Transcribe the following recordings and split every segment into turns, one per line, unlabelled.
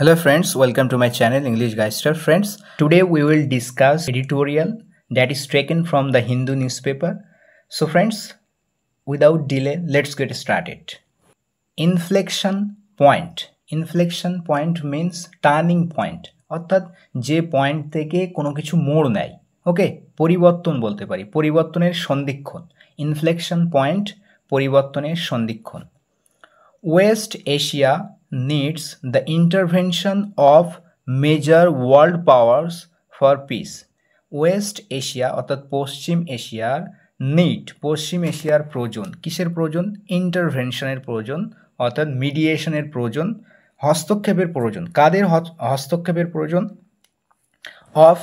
Hello friends, welcome to my channel English Geister. Friends, today we will discuss editorial that is taken from the Hindu newspaper. So friends, without delay, let's get started. Inflection point. Inflection point means turning point. অর্থাৎ যে point থেকে কোনো কিছু মোড় নেয় ওকে পরিবর্তন বলতে পারি পরিবর্তনের সন্ধিক্ষণ ইনফ্লেকশন পয়েন্ট পরিবর্তনের সন্ধিক্ষণ West Asia needs the intervention of major world powers for peace West Asia অর্থাৎ পশ্চিম এশিয়ার নিট পশ্চিম এশিয়ার প্রয়োজন কিসের প্রয়োজন ইন্টারভেনশনের প্রয়োজন অর্থাৎ মিডিয়েশনের প্রয়োজন হস্তক্ষেপের প্রয়োজন কাদের হস্তক্ষেপের প্রয়োজন অফ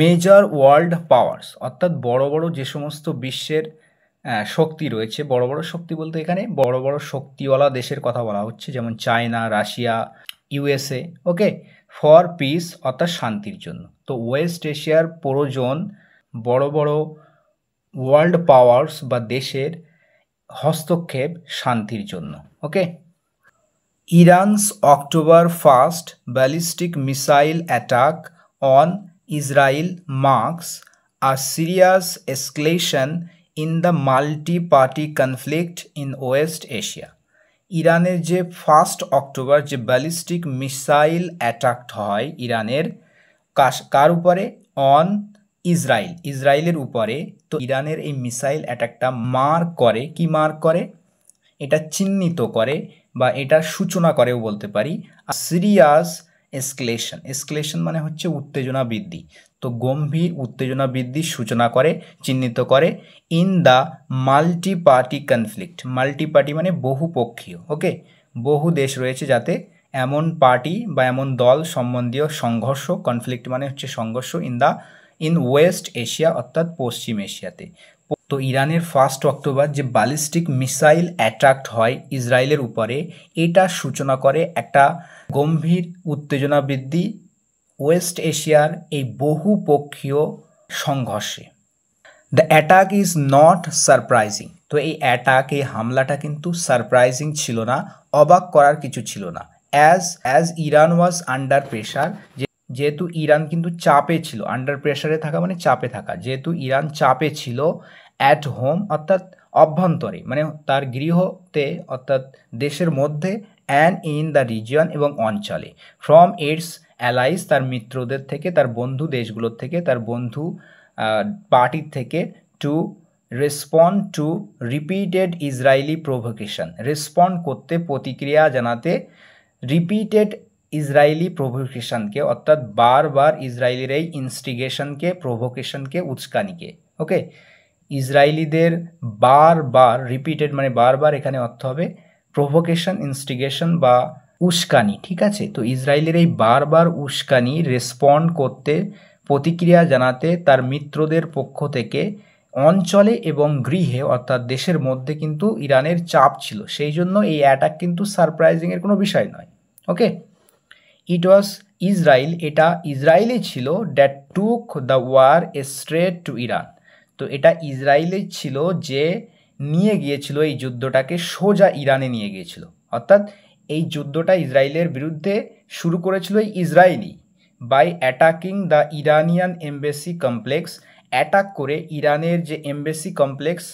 মেজর ওয়ার্ল্ড পাওয়ার্স অর্থাৎ বড় বড় যে সমস্ত বিশ্বের শক্তি রয়েছে বড় বড় শক্তি বলতে এখানে বড় বড় শক্তিওয়ালা দেশের কথা বলা হচ্ছে যেমন China Russia USA okay for peace অর্থাৎ শান্তির জন্য তো ওয়েস্ট এশিয়ার পুরোজন বড় বড় ওয়ার্ল্ড পাওয়ার্স বা দেশের হস্তক্ষেপ শান্তির জন্য okay Iran's October first ballistic missile attack on Israel marks a serious escalation in the multi party conflict in West Asia ইরানের যে ফার্স্ট অক্টোবর যে ব্যালিস্টিক মিসাইল অ্যাটাক হয় ইরানের কার উপরে অন ইসরায়েল ইসরায়েলের উপরে তো ইরানের এই মিসাইল অ্যাটাকটা মার করে কি মার করে এটা চিহ্নিত করে বা এটা সূচনা করেও বলতে পারি সিরিয়াস এসকেলেশন এসকেলেশন মানে হচ্ছে উত্তেজনা বৃদ্ধি তো গম্ভীর উত্তেজনা বৃদ্ধির সূচনা করে চিহ্নিত করে in the multi party conflict multi party মানে বহুপক্ষীয় ওকে বহু দেশ রয়েছে যাতে এমন পার্টি বা এমন দল সম্বন্ধীয় সংঘর্ষ কনফ্লিক্ট মানে হচ্ছে সংঘর্ষ in the in West Asia অর্থাৎ পশ্চিম এশিয়াতে তো ইরানের ফার্স্ট অক্টোবর যে ব্যালিস্টিক মিসাইল অ্যাট্রাক্ট হয় ইসরায়েলের উপরে এটা সূচনা করে একটা গম্ভীর উত্তেজনা বৃদ্ধি ওয়েস্ট এশিয়ার এই বহুপক্ষীয় সংঘর্ষে the attack is not surprising তো এই অ্যাটাক এই হামলাটা কিন্তু সারপ্রাইজিং ছিল না অবাক করার কিছু ছিল না as as Iran was under pressure যেহেতু ইরান কিন্তু চাপে ছিল আন্ডার প্রেশারে থাকা মানে চাপে থাকা যেহেতু ইরান চাপে ছিল অ্যাট হোম অর্থাৎ অভ্যন্তরে মানে তার গৃহতে অর্থাৎ দেশের মধ্যে অ্যান্ড ইন দ্য রিজিয়ন এবং অঞ্চলে ফ্রম ইটস অ্যালাইস তার মিত্রদের থেকে তার বন্ধু দেশগুলোর থেকে তার বন্ধু পার্টির থেকে to respond to repeated Israeli provocation respond করতে প্রতিক্রিয়া জানাতে রিপিটেড ইসরায়েলি প্রভোকেশনকে অর্থাৎ বারবার ইসরায়েলির এই ইনস্টিগেশনকে প্রভোকেশনকে উচকানিকে ওকে ইসরায়েলিদের বারবার রিপিটেড মানে বারবার এখানে অর্থ হবে প্রভোকেশন ইনস্টিগেশন বা উস্কানি ঠিক আছে তো ইসরায়েলের এই বারবার উস্কানি রেসপন্ড করতে প্রতিক্রিয়া জানাতে তার মিত্রদের পক্ষ থেকে অঞ্চলে এবং গৃহে অর্থাৎ দেশের মধ্যে কিন্তু ইরানের চাপ ছিল সেই জন্য এই অ্যাটাক কিন্তু সারপ্রাইজিংয়ের কোনো বিষয় নয় ওকে ইট ওয়াজ ইসরায়েল এটা ইসরায়েলে ছিল that took the war a straight to Iran তো এটা ইসরায়েলে ছিল যে নিয়ে গিয়েছিল এই যুদ্ধটাকে সোজা ইরানে নিয়ে গিয়েছিল অর্থাৎ এই যুদ্ধটা ইসরায়েলের বিরুদ্ধে শুরু করেছিল Israeli by attacking the Iranian embassy complex attack করে ইরানের যে embassy complex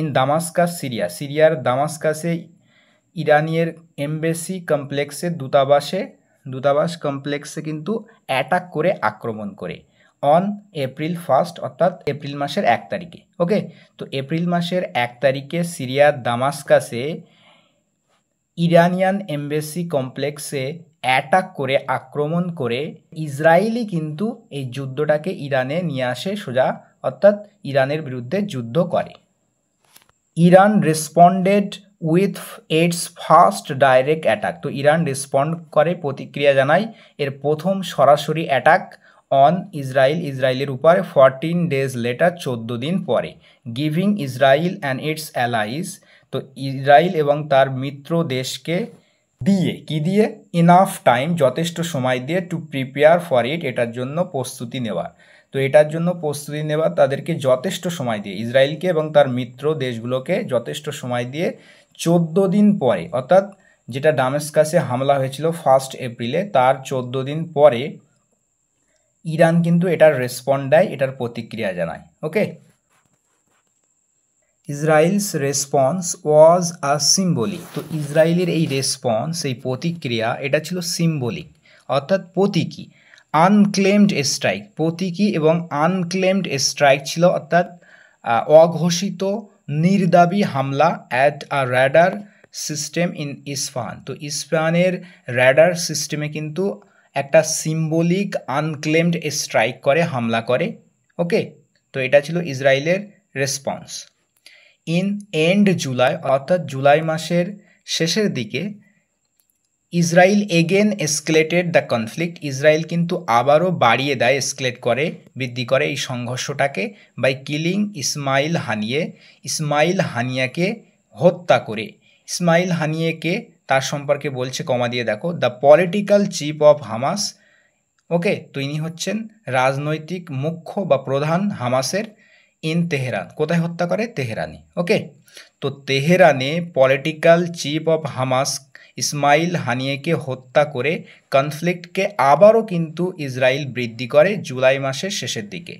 in Damascus Syria সিরিয়ার দামাস্কাসে ইরানিয়ের এমবেসি কমপ্লেক্সে দূতাবাসে দূতাবাস কমপ্লেক্সে কিন্তু অ্যাটাক করে আক্রমণ করে অন এপ্রিল ফার্স্ট অর্থাৎ এপ্রিল মাসের এক তারিখে ওকে তো এপ্রিল মাসের এক তারিখে সিরিয়ার দামাস্কাসে ইরানিয়ান এমবেসি কমপ্লেক্সে অ্যাটাক করে আক্রমণ করে ইসরায়েলই কিন্তু এই যুদ্ধটাকে ইরানে নিয়ে আসে সোজা অর্থাৎ ইরানের বিরুদ্ধে যুদ্ধ করে Iran responded with its first direct attack তো ইরান রেসপন্ড করে প্রতিক্রিয়া জানায় এর প্রথম সরাসরি অ্যাটাক অন ইসরায়েল ইসরায়েলের উপরে ফরটিন ডেজ লেটার চোদ্দ দিন পরে giving Israel and its allies তো ইসরায়েল এবং তার মিত্র দেশকে দিয়ে কি দিয়ে ইনাফ টাইম যথেষ্ট সময় দিয়ে টু প্রিপেয়ার ফর ইট এটার জন্য প্রস্তুতি নেওয়ার তো এটার জন্য প্রস্তুতি নেওয়া তাদেরকে যথেষ্ট সময় দিয়ে ইসরায়েলকে এবং তার মিত্র দেশগুলোকে যথেষ্ট সময় দিয়ে চোদ্দ দিন পরে অর্থাৎ যেটা ডামেস্কাসে হামলা হয়েছিল ফার্স্ট এপ্রিলে তার চোদ্দ দিন পরে ইরান কিন্তু এটার রেসপন্ড দেয় এটার প্রতিক্রিয়া জানায় okay Israel's response was a symbolic তো ইসরায়েলের এই রেসপন্স এই প্রতিক্রিয়া এটা ছিল সিম্বলিক অর্থাৎ প্রতীকী আনক্লেমড স্ট্রাইক প্রতীকী এবং আনক্লেমড স্ট্রাইক ছিল অর্থাৎ অঘোষিত নির্দাবি হামলা at a radar system in Isfahan তো ইসফানের র্যাডার সিস্টেমে কিন্তু একটা সিম্বলিক আনক্লেমড স্ট্রাইক করে হামলা করে ওকে তো এটা ছিল ইসরায়েলের রেসপন্স ইন এন্ড জুলাই অর্থাৎ জুলাই মাসের শেষের দিকে Israel again escalated the conflict Israel কিন্তু আবারও বাড়িয়ে দেয় এসকেলেট করে বৃদ্ধি করে এই সংঘর্ষটাকে by killing Ismail Haniyeh Ismail হানিয়াকে হত্যা করে ইসমাইল হানিয়েকে তার সম্পর্কে বলছে কমা দিয়ে দেখো the political chief of Hamas okay তো ইনি হচ্ছেন রাজনৈতিক মুখ্য বা প্রধান হামাসের ইন তেহরান কোথায় হত্যা করে তেহরানে ওকে তো তেহরানে political chief of Hamas Ismail হানিয়েকে হত্যা করে কনফ্লিক্টকে আবারও কিন্তু ইসরায়েল বৃদ্ধি করে জুলাই মাসের শেষের দিকে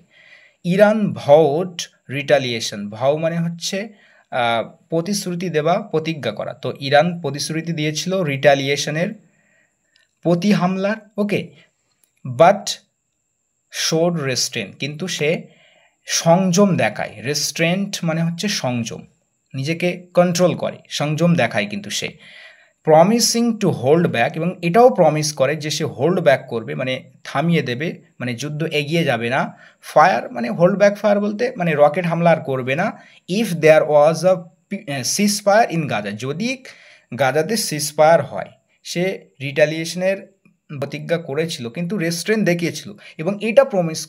ইরান ভট রিটালিয়েশন ভাউ মানে হচ্ছে প্রতিশ্রুতি দেওয়া প্রতিজ্ঞা করা তো ইরান প্রতিশ্রুতি দিয়েছিল রিটালিয়েশনের প্রতি হামলার ওকে বাট শোড রেস্টেন কিন্তু সে সংযম দেখায় রেস্ট্রেন্ট মানে হচ্ছে সংযম নিজেকে কন্ট্রোল করে সংযম দেখায় কিন্তু সে প্রমিসিং টু হোল্ড ব্যাক এবং এটাও প্রমিস করে যে সে হোল্ড ব্যাক করবে মানে থামিয়ে দেবে মানে যুদ্ধ এগিয়ে যাবে না ফায়ার মানে হোল্ড ব্যাক ফায়ার বলতে মানে রকেট হামলা আর করবে না if there was a ceasefire in Gaza যদি গাজাতে সিস ফায়ার হয় সে রিটালিয়েশনের প্রতিজ্ঞা করেছিল কিন্তু রেস্ট্রেন্ট দেখিয়েছিল এবং এটা প্রমিস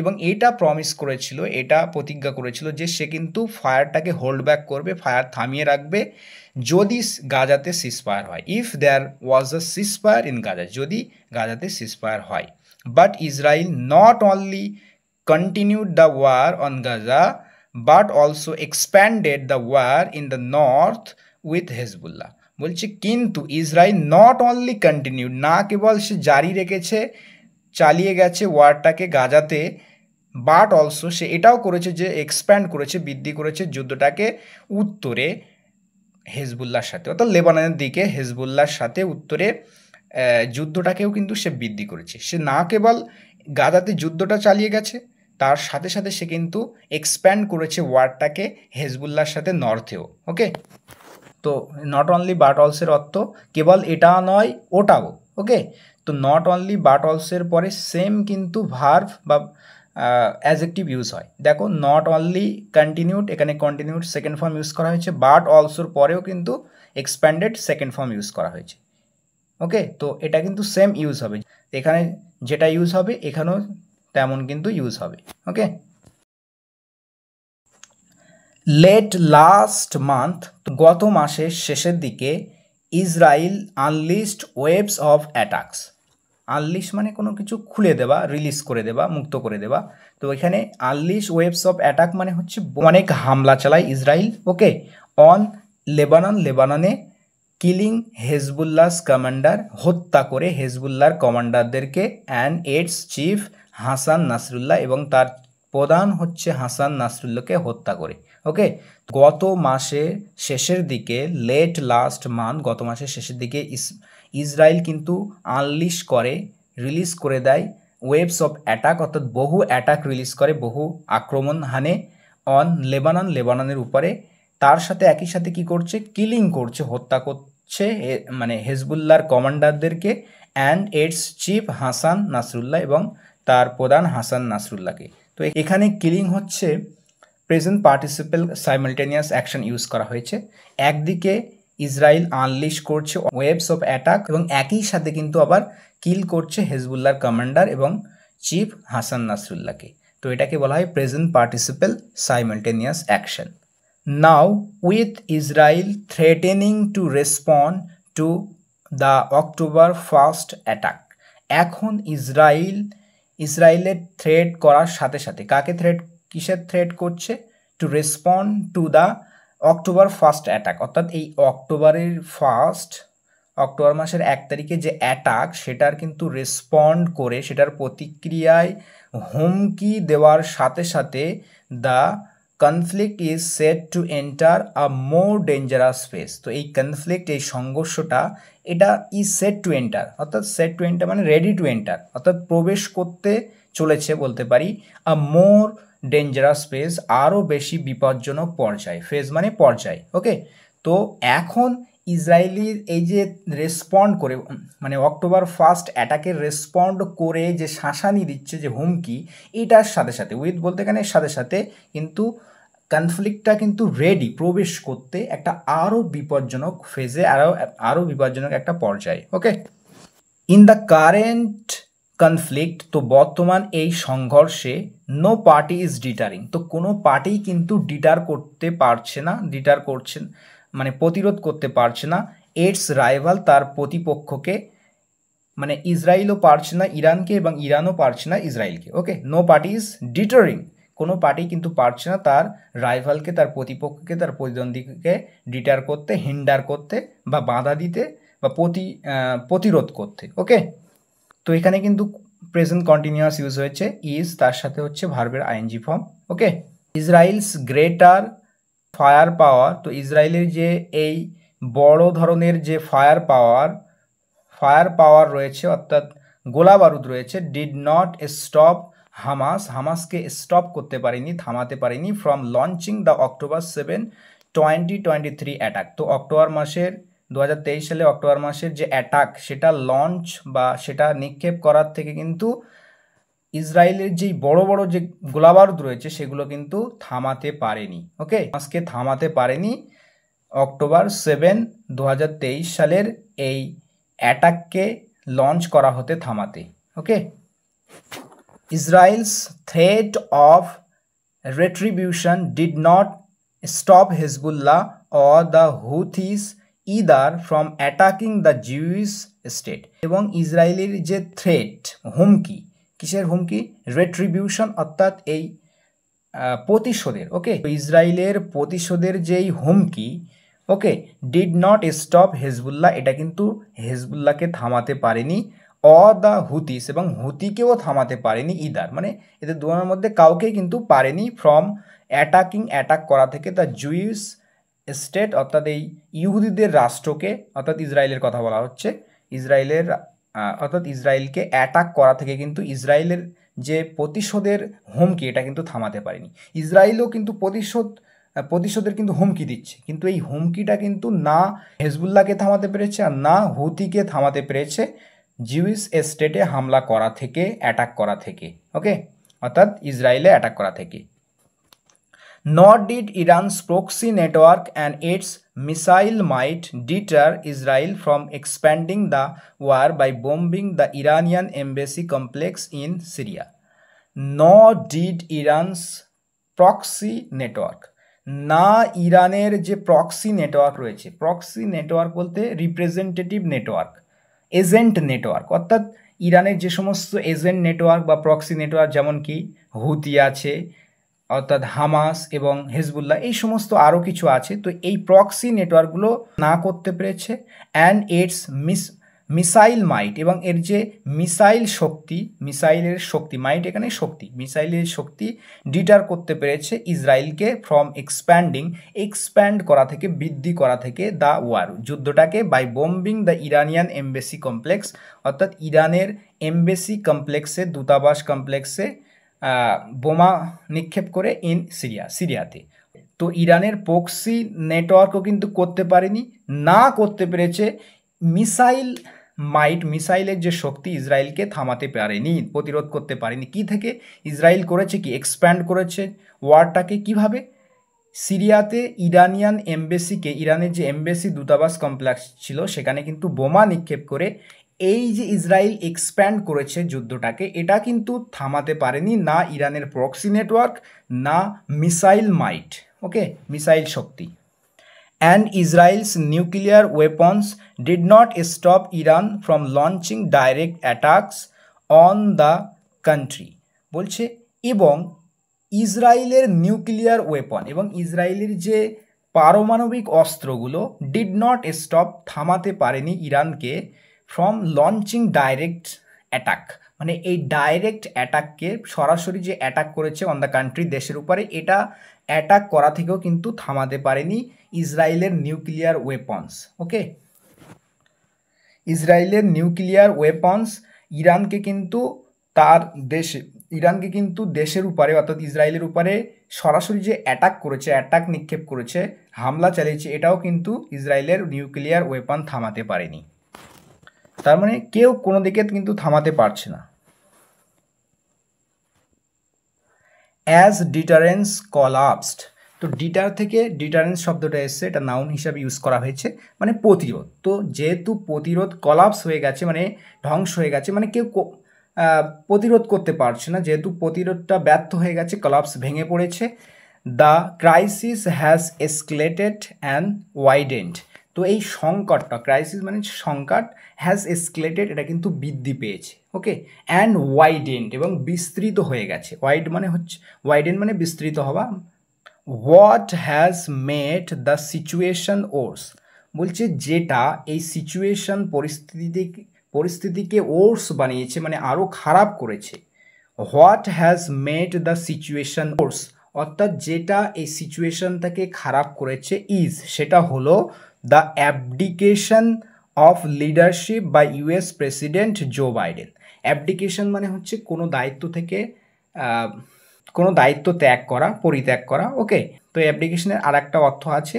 এবং এটা প্রমিস করেছিল এটা প্রতিজ্ঞা করেছিল যে সে কিন্তু ফায়ারটাকে হোল্ড ব্যাক করবে ফায়ার থামিয়ে রাখবে যদি গাজাতে সিসফায়ার হয় if there was a ceasefire in Gaza যদি গাজাতে সিসফায়ার হয় but Israel not only continued the war on Gaza but also expanded the war in the north with Hezbollah বলছে কিন্তু ইসরায়েল নট অনলি কন্টিনিউড না কেবল সে জারি রেখেছে চালিয়ে গেছে ওয়ারটাকে গাজাতে বাট অলসো সে এটাও করেছে যে এক্সপ্যান্ড করেছে বৃদ্ধি করেছে যুদ্ধটাকে উত্তরে হেজবুল্লার সাথে অর্থাৎ লেবাননের দিকে হেজবুল্লার সাথে উত্তরে যুদ্ধটাকেও কিন্তু সে বৃদ্ধি করেছে সে না কেবল গাজাতে যুদ্ধটা চালিয়ে গেছে তার সাথে সাথে সে কিন্তু এক্সপ্যান্ড করেছে ওয়ারটাকে হেজবুল্লার সাথে নর্থেও ওকে তো নট অনলি বাট অলসের অর্থ কেবল এটা নয় ওটাও ওকে তো নট অনলি বাট অলসের পরে সেম কিন্তু ভার্ভ বা অ্যাজেক্টিভ ইউজ হয় দেখো নট অনলি কন্টিনিউড এখানে কন্টিনিউড সেকেন্ড ফর্ম ইউজ করা হয়েছে বাট অলসোর পরেও কিন্তু এক্সপ্যান্ডেড সেকেন্ড ফর্ম ইউজ করা হয়েছে ওকে তো এটা কিন্তু সেম ইউজ হবে এখানে যেটা ইউজ হবে এখানেও তেমন কিন্তু ইউজ হবে ওকে লেট লাস্ট মান্থ গত মাসের শেষের দিকে Israel unleashed waves of attacks unleash মানে কোনো কিছু খুলে দেওয়া রিলিজ করে দেওয়া মুক্ত করে দেওয়া তো এখানে আনলিশ ওয়েবস অফ অ্যাটাক মানে হচ্ছে অনেক হামলা চালায় ইসরায়েল ওকে অন লেবানন লেবাননে কিলিং হেজবুল্লাহ কমান্ডার হত্যা করে হেজবুল্লার কমান্ডারদেরকে and its chief Hassan Nasrallah এবং তার প্রধান হচ্ছে হাসান নাসরুল্লাহকে হত্যা করে ওকে গত মাসে শেষের দিকে লেট লাস্ট মান্থ গত মাসের শেষের দিকে ইসরায়েল কিন্তু আনলিশ করে রিলিজ করে দেয় ওয়েবস অফ অ্যাটাক অর্থাৎ বহু অ্যাটাক রিলিজ করে বহু আক্রমণ হানে অন লেবানন লেবাননের উপরে তার সাথে একই সাথে কি করছে কিলিং করছে হত্যা করছে মানে হেজবুল্লার কমান্ডারদেরকে and its chief Hassan Nasrallah এবং তার প্রধান হাসান নাসরুল্লাহকে তো এখানে কিলিং হচ্ছে present participle simultaneous action use করা হয়েছে একদিকে ইসরায়েল আনলিশ করছে ওয়েবস অফ অ্যাটাক এবং একই সাথে কিন্তু আবার কিল করছে হেজবুল্লার কমান্ডার এবং চিফ হাসান নাসরুল্লাহকে তো এটাকে বলা হয় present participle simultaneous action now with Israel threatening to respond to the October first attack এখন ইসরায়েল ইসরায়েলের থ্রেড করার সাথে সাথে কাকে থ্রেড কিসের থ্রেট করছে to respond to the October first attack অর্থাৎ এই অক্টোবরের ফার্স্ট অক্টোবর মাসের এক তারিখে যে অ্যাটাক সেটার কিন্তু রেসপন্ড করে সেটার প্রতিক্রিয়ায় হুমকি দেওয়ার সাথে সাথে the conflict is set to enter a more dangerous phase তো এই কনফ্লিক্ট এই সংঘর্ষটা এটা ইজ সেট টু এন্টার অর্থাৎ সেট টু এন্টার মানে রেডি টু এন্টার অর্থাৎ প্রবেশ করতে চলেছে বলতে পারি আ মোর ডেঞ্জারাস ফেজ আরও বেশি বিপজ্জনক পর্যায় ফেজ মানে পর্যায় ওকে তো এখন ইসরায়েলির এই যে রেসপন্ড করে মানে অক্টোবর ফার্স্ট অ্যাটাকে রেসপন্ড করে যে শাসানি দিচ্ছে যে হুমকি এটার সাথে সাথে উইথ বলতে গেলে সাথে সাথে কিন্তু কনফ্লিক্টটা কিন্তু রেডি প্রবেশ করতে একটা আরও বিপজ্জনক ফেজে আরও আরও বিপজ্জনক একটা পর্যায়ে okay in the current conflict তো বর্তমান এই সংঘর্ষে নো পার্টি ইজ ডিটারিং তো কোনো পার্টি কিন্তু ডিটার করতে পারছে না ডিটার করছেন মানে প্রতিরোধ করতে পারছে না এডস রাইভাল তার প্রতিপক্ষকে মানে ইসরায়েলও পারছে না ইরানকে এবং ইরানও পারছে না ইসরায়েলকে okay no party is deterring কোনো পার্টি কিন্তু পারছে না তার রাইভালকে তার প্রতিপক্ষকে তার প্রতিদ্বন্দ্বীকে ডিটার করতে হিন্ডার করতে বা বাধা দিতে বা প্রতি প্রতিরোধ করতে ওকে তো এখানে কিন্তু প্রেজেন্ট কন্টিনিউয়াস ইউজ হয়েছে ইজ তার সাথে হচ্ছে ভার্বের ING form okay Israel's greater firepower তো ইসরায়েলের যে এই বড় ধরনের যে ফায়ার পাওয়ার ফায়ার পাওয়ার রয়েছে অর্থাৎ গোলা বারুদ রয়েছে ডিড নট স্টপ হামাস হামাসকে স্টপ করতে পারেনি থামাতে পারেনি from launching the October seven twenty twenty three attack তো অক্টোবর মাসের দু সালে অক্টোবর মাসের যে অ্যাটাক সেটা লঞ্চ বা সেটা নিক্ষেপ করার থেকে কিন্তু ইসরায়েলের যেই বড় বড় যে গোলাবারুদ রয়েছে সেগুলো কিন্তু থামাতে পারেনি ওকে আজকে থামাতে পারেনি অক্টোবর সেভেন দু সালের এই অ্যাটাককে লঞ্চ করা হতে থামাতে okay Israel's threat of did not stop stop uh the the Houthis either from attacking the Jewish state এবং ইসরায়েলের যে থ্রেট হুমকি কিসের হুমকি রেট্রিবিউশন অর্থাৎ এই প্রতিশোধের ওকে ইসরায়েলের প্রতিশোধের যেই হুমকি okay did not stop Hezbollah এটা কিন্তু হেজবুল্লাহকে থামাতে পারেনি অ দ্য হুতিস এবং হুতিকেও থামাতে পারেনি ইদার মানে এদের দুজনের মধ্যে কাউকে কিন্তু পারেনি ফ্রম অ্যাটাকিং অ্যাটাক করা থেকে দ্য জুইস স্টেট অর্থাৎ এই ইহুদিদের রাষ্ট্রকে অর্থাৎ ইসরায়েলের কথা বলা হচ্ছে ইসরায়েলের অর্থাৎ ইসরায়েলকে অ্যাটাক করা থেকে কিন্তু ইসরায়েলের যে প্রতিশোধের হুমকি এটা কিন্তু থামাতে পারেনি ইসরায়েলও কিন্তু প্রতিশোধ প্রতিশোধের কিন্তু হুমকি দিচ্ছে কিন্তু এই হুমকিটা কিন্তু না হেজবুল্লাহকে থামাতে পেরেছে আর না হুতিকে থামাতে পেরেছে জিউস স্টেটে হামলা করা থেকে অ্যাটাক করা থেকে ওকে অর্থাৎ ইসরায়েলে অ্যাটাক করা থেকে nor did Iran's proxy network and its missile might deter Israel from expanding the war by bombing the Iranian embassy complex in Syria. Nor did Iran's proxy network. না ইরানের যে প্রক্সি নেটওয়ার্ক রয়েছে proxy network বলতে representative network agent network অর্থাৎ ইরানের যে সমস্ত agent network বা প্রক্সি নেটওয়ার্ক যেমন কি হুতি আছে অর্থাৎ হামাস এবং হেজবুল্লাহ এই সমস্ত আরও কিছু আছে তো এই প্রক্সি নেটওয়ার্কগুলো না করতে পেরেছে অ্যান্ড এটস মিস মিসাইল মাইট এবং এর যে মিসাইল শক্তি মিসাইলের শক্তি মাইট এখানে শক্তি মিসাইলের শক্তি ডিটার করতে পেরেছে ইসরায়েলকে ফ্রম এক্সপ্যান্ডিং এক্সপ্যান্ড করা থেকে বৃদ্ধি করা থেকে দ্য ওয়ার যুদ্ধটাকে by bombing the Iranian embassy complex অর্থাৎ ইরানের এমবেসি কমপ্লেক্সে দূতাবাস কমপ্লেক্সে বোমা নিক্ষেপ করে ইন সিরিয়া সিরিয়াতে তো ইরানের পক্সি নেটওয়ার্কও কিন্তু করতে পারেনি না করতে পেরেছে মিসাইল মাইট মিসাইলের যে শক্তি ইসরায়েলকে থামাতে পারেনি প্রতিরোধ করতে পারেনি কি থেকে ইসরায়েল করেছে কি এক্সপ্যান্ড করেছে ওয়ারটাকে কিভাবে সিরিয়াতে ইরানিয়ান এমবেসিকে ইরানের যে এমবেসি দূতাবাস কমপ্লেক্স ছিল সেখানে কিন্তু বোমা নিক্ষেপ করে এই যে ইসরায়েল এক্সপ্যান্ড করেছে যুদ্ধটাকে এটা কিন্তু থামাতে পারেনি না ইরানের প্রক্সি নেটওয়ার্ক না মিসাইল মাইট ওকে মিসাইল শক্তি and Israel's nuclear weapons did not stop Iran from launching direct attacks on the country বলছে এবং ইসরায়েলের নিউক্লিয়ার ওয়েপন এবং ইসরায়েলের যে পারমাণবিক অস্ত্রগুলো ডিড নট স্টপ থামাতে পারেনি ইরানকে ফ্রম লঞ্চিং ডাইরেক্ট অ্যাটাক মানে এই ডাইরেক্ট অ্যাটাককে সরাসরি যে অ্যাটাক করেছে অন দ্য কান্ট্রি দেশের উপরে এটা অ্যাটাক করা থেকেও কিন্তু থামাতে পারেনি ইসরায়েলের নিউক্লিয়ার ওয়েপন্স ওকে ইসরায়েলের নিউক্লিয়ার ওয়েপন্স ইরানকে কিন্তু তার দেশে ইরানকে কিন্তু দেশের উপরে অর্থাৎ ইসরায়েলের উপরে সরাসরি যে অ্যাটাক করেছে অ্যাটাক নিক্ষেপ করেছে হামলা চালিয়েছে এটাও কিন্তু ইসরায়েলের নিউক্লিয়ার ওয়েপন থামাতে পারেনি তার মানে কেউ কোনো দিকে কিন্তু থামাতে পারছে না অ্যাজ ডিটারেন্স কলাপসড তো ডিটার থেকে ডিটারেন্স শব্দটা এসছে এটা নাউন হিসাবে ইউজ করা হয়েছে মানে প্রতিরোধ তো যেহেতু প্রতিরোধ কলাপস হয়ে গেছে মানে ধ্বংস হয়ে গেছে মানে কেউ প্রতিরোধ করতে পারছে না যেহেতু প্রতিরোধটা ব্যর্থ হয়ে গেছে কলাপস ভেঙে পড়েছে the crisis has escalated and widened তো এই সংকটটা ক্রাইসিস মানে সংকট হ্যাজ এসকেলেটেড এটা কিন্তু বৃদ্ধি পেয়েছে ওকে অ্যান্ড ওয়াইডেন্ড এবং বিস্তৃত হয়ে গেছে ওয়াইড মানে হচ্ছে ওয়াইডেন্ড মানে বিস্তৃত হওয়া what has made the situation worse বলছে যেটা এই সিচুয়েশন পরিস্থিতি পরিস্থিতিকে ওর্স বানিয়েছে মানে আরও খারাপ করেছে what has made the situation worse অর্থাৎ যেটা এই সিচুয়েশনটাকে খারাপ করেছে ইজ সেটা হলো the abdication of leadership by US president Joe Biden abdication মানে হচ্ছে কোনো দায়িত্ব থেকে কোনো দায়িত্ব ত্যাগ করা পরিত্যাগ করা ওকে তো অ্যাপ্লিকেশনের আর একটা অর্থ আছে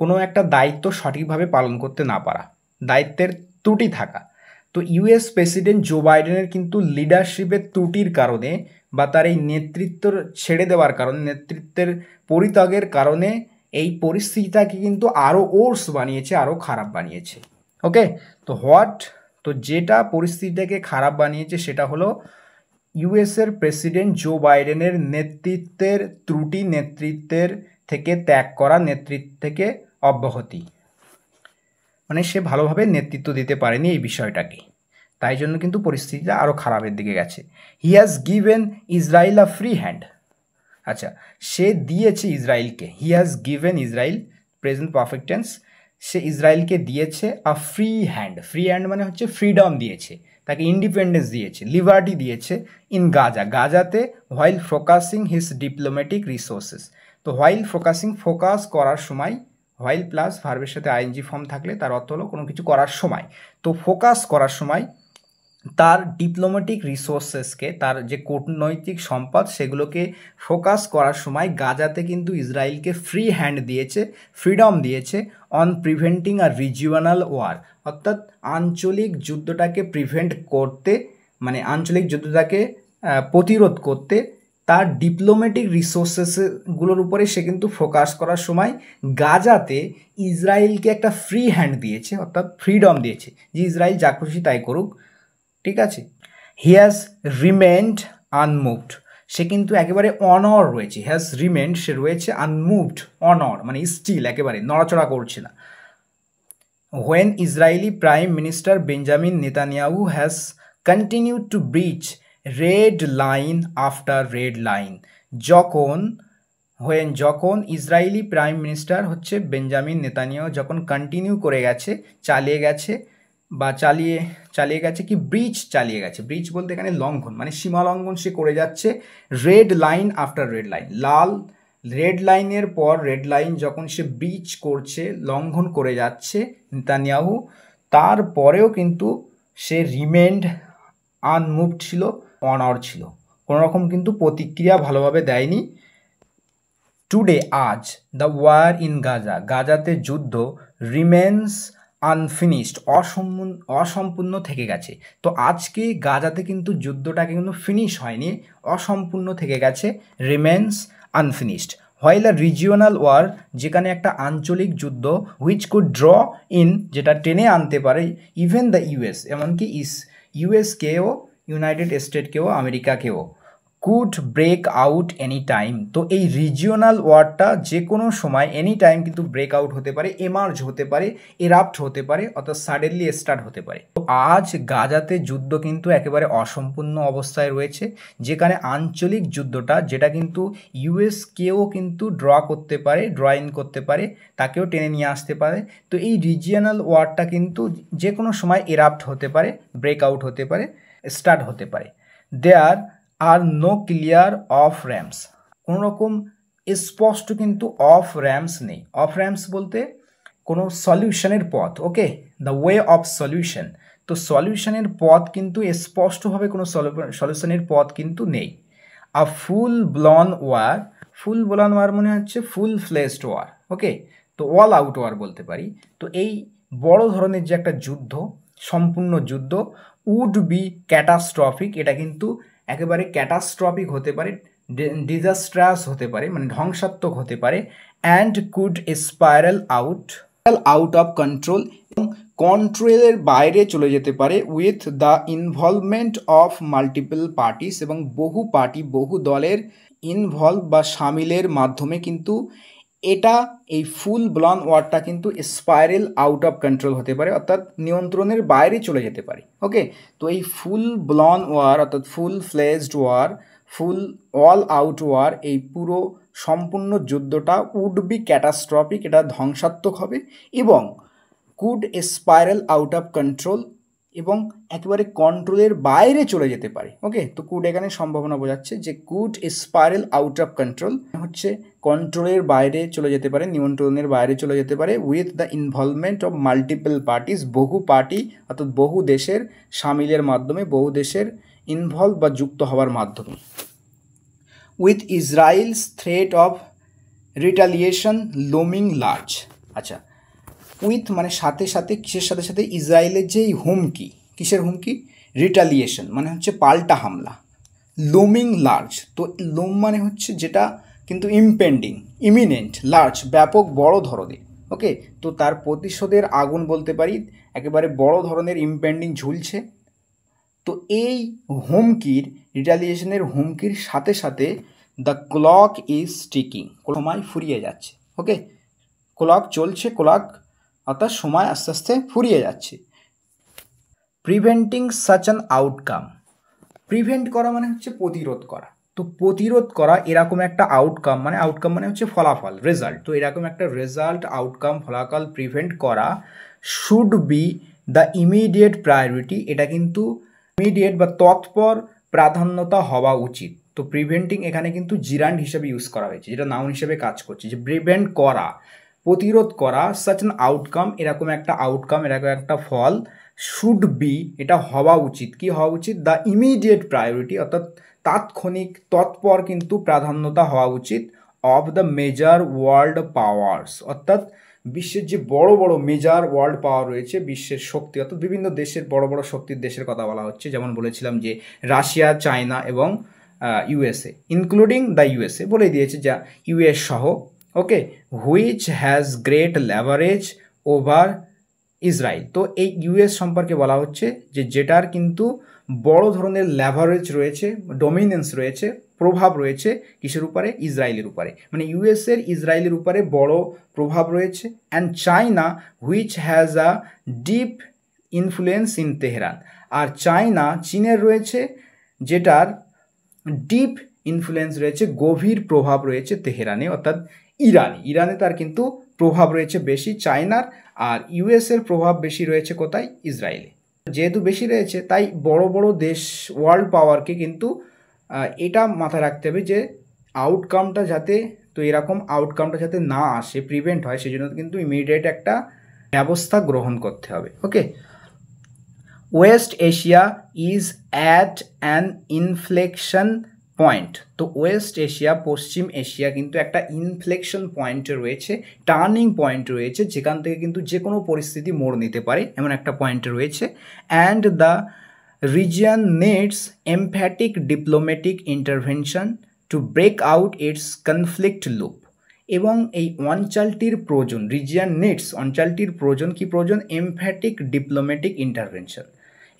কোনো একটা দায়িত্ব সঠিকভাবে পালন করতে না পারা দায়িত্বের ত্রুটি থাকা তো ইউএস প্রেসিডেন্ট জো বাইডেনের কিন্তু লিডারশিপের ত্রুটির কারণে বা তার এই নেতৃত্ব ছেড়ে দেওয়ার কারণে নেতৃত্বের পরিত্যাগের কারণে এই পরিস্থিতিটাকে কিন্তু আরও ওর্স বানিয়েছে আরও খারাপ বানিয়েছে ওকে তো হোয়াট তো যেটা পরিস্থিতিটাকে খারাপ বানিয়েছে সেটা হলো ইউএসের প্রেসিডেন্ট জো বাইডেনের নেতৃত্বের ত্রুটি নেতৃত্বের থেকে ত্যাগ করা নেতৃত্ব থেকে অব্যাহতি মানে সে ভালোভাবে নেতৃত্ব দিতে পারেনি এই বিষয়টাকে তাই জন্য কিন্তু পরিস্থিতিটা আরও খারাপের দিকে গেছে he has given Israel a free hand আচ্ছা সে দিয়েছে ইসরায়েলকে he has given Israel present perfect tense সে ইসরায়েলকে দিয়েছে a free hand free hand মানে হচ্ছে ফ্রিডম দিয়েছে তাকে ইন্ডিপেন্ডেন্স দিয়েছে লিবার্টি দিয়েছে ইন গাজা গাজাতে while focusing his diplomatic resources তো হোয়াইল ফোকাসিং ফোকাস করার সময় হোয়াইল প্লাস ভার্বের সাথে আইএনজি ফর্ম থাকলে তার অর্থ হলো কোনো কিছু করার সময় তো ফোকাস করার সময় তার ডিপ্লোম্যাটিক রিসোর্সেসকে তার যে কূটনৈতিক সম্পদ সেগুলোকে ফোকাস করার সময় গাজাতে কিন্তু ইসরায়েলকে ফ্রি হ্যান্ড দিয়েছে ফ্রিডম দিয়েছে on preventing a regional war অর্থাৎ আঞ্চলিক যুদ্ধটাকে প্রিভেন্ট করতে মানে আঞ্চলিক যুদ্ধটাকে প্রতিরোধ করতে তার ডিপ্লোম্যাটিক রিসোর্সেসগুলোর উপরে সে কিন্তু ফোকাস করার সময় গাজাতে ইসরায়েলকে একটা ফ্রি হ্যান্ড দিয়েছে অর্থাৎ ফ্রিডম দিয়েছে যে ইসরায়েল যা খুশি তাই করুক ঠিক আছে হি হ্যাজ রিমেন্ড আনমুভড সে কিন্তু একেবারে অনর রয়েছে হ্যাজ রিমেন্ড সে রয়েছে আনমুভড অনর মানে স্টিল একেবারে নড়াচড়া করছে না when Israeli prime minister Benjamin Netanyahu has continue to breach red line after red line যখন হোয়েন যখন ইসরায়েলি প্রাইম মিনিস্টার হচ্ছে বেঞ্জামিন নেতানিয়াহু যখন কন্টিনিউ করে গেছে চালিয়ে গেছে বা চালিয়ে চালিয়ে গেছে কি ব্রিজ চালিয়ে গেছে ব্রিজ বলতে এখানে লঙ্ঘন মানে সীমা লঙ্ঘন সে করে যাচ্ছে red line after red line লাল রেড লাইনের পর রেড লাইন যখন সে ব্রিজ করছে লঙ্ঘন করে যাচ্ছে নেতানিয়াহু তারপরেও কিন্তু সে রিমেন্ড আনমুভ ছিল অনর ছিল কোনো রকম কিন্তু প্রতিক্রিয়া ভালোভাবে দেয়নি টুডে আজ দ্য ওয়ার ইন গাজা গাজাতে যুদ্ধ রিমেন্স আনফিনিশড অসম্পূর্ণ থেকে গেছে তো আজকে গাজাতে কিন্তু যুদ্ধটাকে কিন্তু ফিনিশ হয়নি অসম্পূর্ণ থেকে গেছে remains unfinished while a regional war যেখানে একটা আঞ্চলিক যুদ্ধ হুইচ কুড ড্র ইন যেটা টেনে আনতে পারে ইভেন দ্য ইউএস এমনকি ইস ইউএসকেও ইউনাইটেড স্টেটকেও আমেরিকাকেও could break out any time তো এই রিজিওনাল ওয়ার্ডটা যে কোনো সময় এনি টাইম কিন্তু ব্রেক আউট হতে পারে এমার্জ হতে পারে এরাপ্ট হতে পারে অর্থাৎ সাডেনলি স্টার্ট হতে পারে তো আজ গাজাতে যুদ্ধ কিন্তু একেবারে অসম্পূর্ণ অবস্থায় রয়েছে যেখানে আঞ্চলিক যুদ্ধটা যেটা কিন্তু ইউএসকেও কিন্তু ড্র করতে পারে ড্রয়িং করতে পারে তাকেও টেনে নিয়ে আসতে পারে তো এই রিজিওনাল ওয়ার্ডটা কিন্তু যে কোনো সময় এরাপ্ট হতে পারে ব্রেক আউট হতে পারে স্টার্ট হতে পারে there are no clear off ramps কোনো রকম স্পষ্ট কিন্তু অফ র্যাম্পস নেই অফ র্যাম্পস বলতে কোনো সলিউশনের পথ okay the way of solution তো সলিউশনের পথ কিন্তু স্পষ্টভাবে কোনো সলিউশনের পথ কিন্তু নেই আ ফুল blown were full blown war মনে হচ্ছে ফুল ফ্লেসড ওয়ার ওকে তো অল আউট ওয়ার বলতে পারি তো এই বড় ধরনের যে একটা যুদ্ধ সম্পূর্ণ যুদ্ধ উড বি ক্যাটাস্ট্রফিক এটা কিন্তু একেবারে ক্যাটাস্ট্রফিক হতে পারে ডিজাস্ট্রাস হতে পারে মানে ধ্বংসাত্মক হতে পারে and could spiral out out of control এবং কন্ট্রোলের বাইরে চলে যেতে পারে with the involvement of multiple parties এবং বহু পার্টি বহু দলের ইনভলভ বা সামিলের মাধ্যমে কিন্তু এটা এই ফুল ব্লন ওয়ার্ডটা কিন্তু স্পাইরাল আউট অফ কন্ট্রোল হতে পারে অর্থাৎ নিয়ন্ত্রণের বাইরে চলে যেতে পারে ওকে তো এই ফুল ব্লন ওয়ার অর্থাৎ full fledged war full all out war এই পুরো সম্পূর্ণ যুদ্ধটা উড বি ক্যাটাস্ট্রফিক এটা ধ্বংসাত্মক হবে এবং could spiral out of control এবং একেবারে কন্ট্রোলের বাইরে চলে যেতে পারে ওকে তো কুড এখানে সম্ভাবনা বোঝাচ্ছে যে could spiral out of control হচ্ছে কন্ট্রোলের বাইরে চলে যেতে পারে নিয়ন্ত্রণের বাইরে চলে যেতে পারে with the involvement of multiple parties বহু পার্টি অর্থাৎ বহু দেশের সামিলের মাধ্যমে বহু দেশের ইনভলভ বা যুক্ত হওয়ার মাধ্যমে with Israel's threat of retaliation looming large আচ্ছা উইথ মানে সাথে সাথে কিসের সাথে সাথে ইসরায়েলের যেই হুমকি কিসের হুমকি রিটালিয়েশন মানে হচ্ছে পাল্টা হামলা লুমিং লার্জ তো লুম মানে হচ্ছে যেটা কিন্তু ইমপেন্ডিং ইমিনেন্ট লার্জ ব্যাপক বড় ধরনের ওকে তো তার প্রতিশোধের আগুন বলতে পারি একেবারে বড় ধরনের ইমপেন্ডিং ঝুলছে তো এই হুমকির রিটালিয়েশনের হুমকির সাথে সাথে দ্য ক্লক ইজ কোনো সময় ফুরিয়ে যাচ্ছে ওকে ক্লক চলছে ক্লক অর্থাৎ সময় আস্তে আস্তে ফুরিয়ে যাচ্ছে preventing such an outcome prevent করা মানে হচ্ছে প্রতিরোধ করা তো প্রতিরোধ করা এরকম একটা আউটকাম মানে আউটকাম মানে হচ্ছে ফলাফল রেজাল্ট তো এরকম একটা রেজাল্ট আউটকাম ফলাফল প্রিভেন্ট করা should be the immediate priority এটা কিন্তু ইমিডিয়েট বা তৎপর প্রাধান্যতা হওয়া উচিত তো প্রিভেন্টিং এখানে কিন্তু জিরান্ড হিসেবে ইউজ করা হয়েছে যেটা নাউন হিসেবে কাজ করছে যে প্রিভেন্ট করা প্রতিরোধ করা সাচ অ্যান আউটকাম এরকম একটা আউটকাম এরকম একটা ফল শুড বি এটা হওয়া উচিত কি হওয়া উচিত দ্য ইমিডিয়েট প্রায়োরিটি অর্থাৎ তাৎক্ষণিক তৎপর কিন্তু প্রাধান্যতা হওয়া উচিত of the major world powers অর্থাৎ বিশ্বের যে বড় বড় মেজার ওয়ার্ল্ড পাওয়ার রয়েছে বিশ্বের শক্তি অর্থাৎ বিভিন্ন দেশের বড় বড় শক্তির দেশের কথা বলা হচ্ছে যেমন বলেছিলাম যে রাশিয়া চায়না এবং ইউএসএ ইনক্লুডিং দ্য ইউএসএ বলে দিয়েছে যা ইউএস সহ okay which has great leverage over Israel তো এই ইউএস সম্পর্কে বলা হচ্ছে যে যেটার কিন্তু বড় ধরনের ল্যাভারেজ রয়েছে ডোমিনেন্স রয়েছে প্রভাব রয়েছে কিসের উপরে ইসরায়েলের উপরে মানে ইউএসের ইসরায়েলের উপরে বড় প্রভাব রয়েছে and China which has a deep influence in Tehran আর চায়না চীনের রয়েছে যেটার ডিপ ইনফ্লুয়েন্স রয়েছে গভীর প্রভাব রয়েছে তেহরানে অর্থাৎ ইরানে ইরানে তার কিন্তু প্রভাব রয়েছে বেশি চায়নার আর ইউএসের প্রভাব বেশি রয়েছে কোথায় ইসরায়েলে যেহেতু বেশি রয়েছে তাই বড় বড় দেশ ওয়ার্ল্ড পাওয়ারকে কিন্তু এটা মাথায় রাখতে হবে যে আউটকামটা যাতে তো এরকম আউটকামটা যাতে না আসে প্রিভেন্ট হয় সেজন্য কিন্তু ইমিডিয়েট একটা ব্যবস্থা গ্রহণ করতে হবে okay West Asia is at an inflection point তো ওয়েস্ট এশিয়া পশ্চিম এশিয়া কিন্তু একটা ইনফ্লেকশন পয়েন্টে রয়েছে টার্নিং পয়েন্ট রয়েছে যেখান থেকে কিন্তু যে কোনো পরিস্থিতি মোড় নিতে পারে এমন একটা পয়েন্টে রয়েছে and the region needs emphatic diplomatic intervention to break out its conflict loop এবং এই অঞ্চলটির প্রয়োজন রিজিয়ান নেটস অঞ্চলটির প্রয়োজন কি প্রয়োজন এমফ্যাটিক ডিপ্লোম্যাটিক ইন্টারভেনশন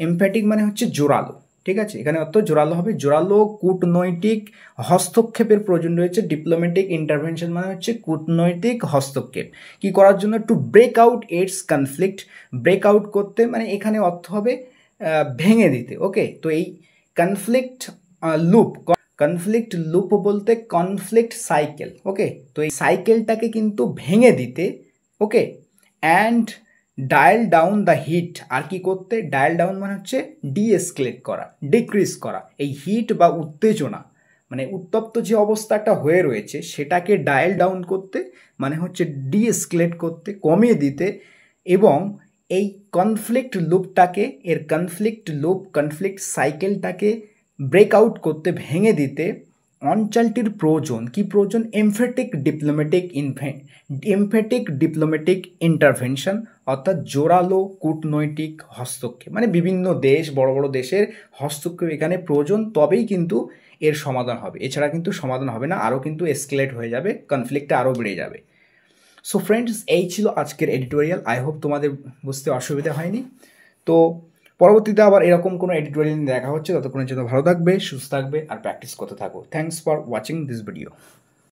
এমফ্যাটিক মানে হচ্ছে জোরালো ঠিক আছে এখানে অর্থ জোরালো হবে জোরালো কূটনৈতিক হস্তক্ষেপের প্রয়োজন রয়েছে ডিপ্লোম্যাটিক ইন্টারভেনশন মানে হচ্ছে কূটনৈতিক হস্তক্ষেপ কি করার জন্য to break out its conflict break out করতে মানে এখানে অর্থ হবে ভেঙে দিতে ওকে তো এই কনফ্লিক্ট লুপ কনফ্লিক্ট লুপ বলতে কনফ্লিক্ট সাইকেল ওকে তো এই সাইকেলটাকে কিন্তু ভেঙে দিতে okay and dial down the heat আর কি করতে ডায়াল ডাউন মানে হচ্ছে ডিএসক্লেট করা ডিক্রিজ করা এই হিট বা উত্তেজনা মানে উত্তপ্ত যে অবস্থাটা হয়ে রয়েছে সেটাকে ডায়াল ডাউন করতে মানে হচ্ছে ডিএসকেলেট করতে কমিয়ে দিতে এবং এই কনফ্লিক্ট লুপটাকে এর কনফ্লিক্ট লুপ কনফ্লিক্ট সাইকেলটাকে ব্রেকআউট করতে ভেঙে দিতে অঞ্চলটির প্রয়োজন কি প্রয়োজন এমফেটিক ডিপ্লোম্যাটিক ইনভে এমফেটিক ডিপ্লোম্যাটিক ইন্টারভেনশন অর্থাৎ জোরালো কূটনৈতিক হস্তক্ষেপ মানে বিভিন্ন দেশ বড় বড় দেশের হস্তক্ষেপ এখানে প্রয়োজন তবেই কিন্তু এর সমাধান হবে এছাড়া কিন্তু সমাধান হবে না আরও কিন্তু এসকেলেট হয়ে যাবে কনফ্লিক্টটা আরও বেড়ে যাবে সো ফ্রেন্ডস এই ছিল আজকের এডিটোরিয়াল আই হোপ তোমাদের বুঝতে অসুবিধা হয়নি তো পরবর্তীতে আবার এরকম কোনো এডিটোরিয়াল দেখা হচ্ছে ততক্ষণের জন্য ভালো থাকবে সুস্থ থাকবে আর প্র্যাকটিস করতে থাকো thanks for watching this video